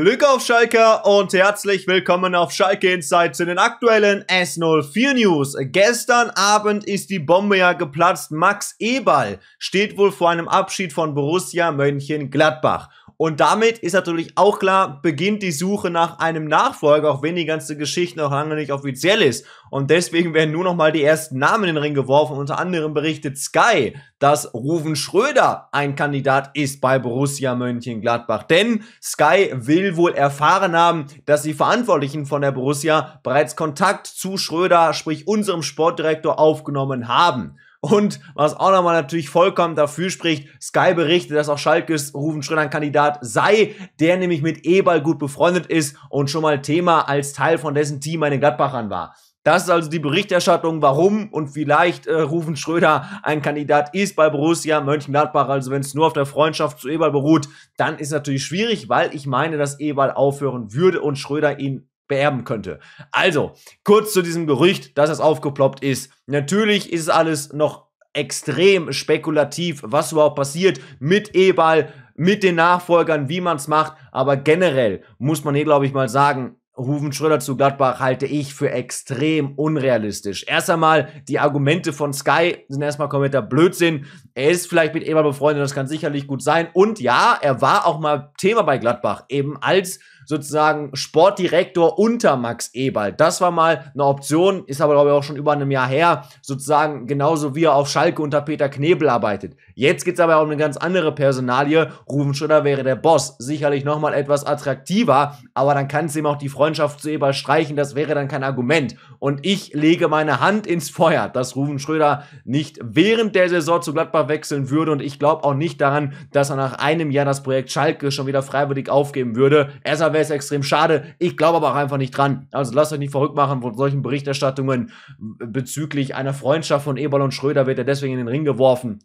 Glück auf Schalke und herzlich willkommen auf Schalke Insight zu den aktuellen S04 News. Gestern Abend ist die Bombe ja geplatzt. Max Eberl steht wohl vor einem Abschied von Borussia Mönchengladbach. Und damit ist natürlich auch klar, beginnt die Suche nach einem Nachfolger, auch wenn die ganze Geschichte noch lange nicht offiziell ist. Und deswegen werden nur noch mal die ersten Namen in den Ring geworfen. Unter anderem berichtet Sky, dass Ruven Schröder ein Kandidat ist bei Borussia Mönchengladbach. Denn Sky will wohl erfahren haben, dass die Verantwortlichen von der Borussia bereits Kontakt zu Schröder, sprich unserem Sportdirektor, aufgenommen haben. Und was auch nochmal natürlich vollkommen dafür spricht, Sky berichtet, dass auch Schalkes Rufen Schröder ein Kandidat sei, der nämlich mit Ebal gut befreundet ist und schon mal Thema als Teil von dessen Team bei den Gladbachern war. Das ist also die Berichterstattung, warum und vielleicht äh, Rufen Schröder ein Kandidat ist bei Borussia Mönchengladbach. Also wenn es nur auf der Freundschaft zu Ebal beruht, dann ist natürlich schwierig, weil ich meine, dass Ebal aufhören würde und Schröder ihn beerben könnte. Also, kurz zu diesem Gerücht, dass das aufgeploppt ist. Natürlich ist alles noch extrem spekulativ, was überhaupt passiert mit Ebal, mit den Nachfolgern, wie man es macht. Aber generell muss man hier, glaube ich, mal sagen, Rufen Schröder zu Gladbach halte ich für extrem unrealistisch. Erst einmal, die Argumente von Sky sind erstmal kompletter Blödsinn. Er ist vielleicht mit Eber befreundet, das kann sicherlich gut sein. Und ja, er war auch mal Thema bei Gladbach, eben als sozusagen Sportdirektor unter Max Eberl. Das war mal eine Option, ist aber glaube ich auch schon über einem Jahr her, sozusagen genauso wie er auf Schalke unter Peter Knebel arbeitet. Jetzt geht es aber um eine ganz andere Personalie. Ruben Schröder wäre der Boss, sicherlich nochmal etwas attraktiver, aber dann kann es ihm auch die Freundschaft zu Eberl streichen, das wäre dann kein Argument. Und ich lege meine Hand ins Feuer, dass Ruben Schröder nicht während der Saison zu Gladbach wechseln würde und ich glaube auch nicht daran, dass er nach einem Jahr das Projekt Schalke schon wieder freiwillig aufgeben würde. Er ist wäre es extrem schade. Ich glaube aber auch einfach nicht dran. Also lasst euch nicht verrückt machen von solchen Berichterstattungen bezüglich einer Freundschaft von Eberl und Schröder wird er deswegen in den Ring geworfen.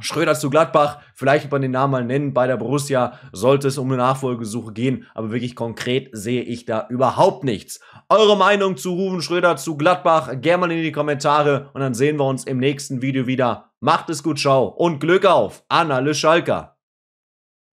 Schröder zu Gladbach, vielleicht über den Namen mal nennen, bei der Borussia sollte es um eine Nachfolgesuche gehen, aber wirklich konkret sehe ich da überhaupt nichts. Eure Meinung zu Ruven Schröder zu Gladbach, gerne mal in die Kommentare und dann sehen wir uns im nächsten Video wieder. Macht es gut, ciao und Glück auf, Anna Le Schalker.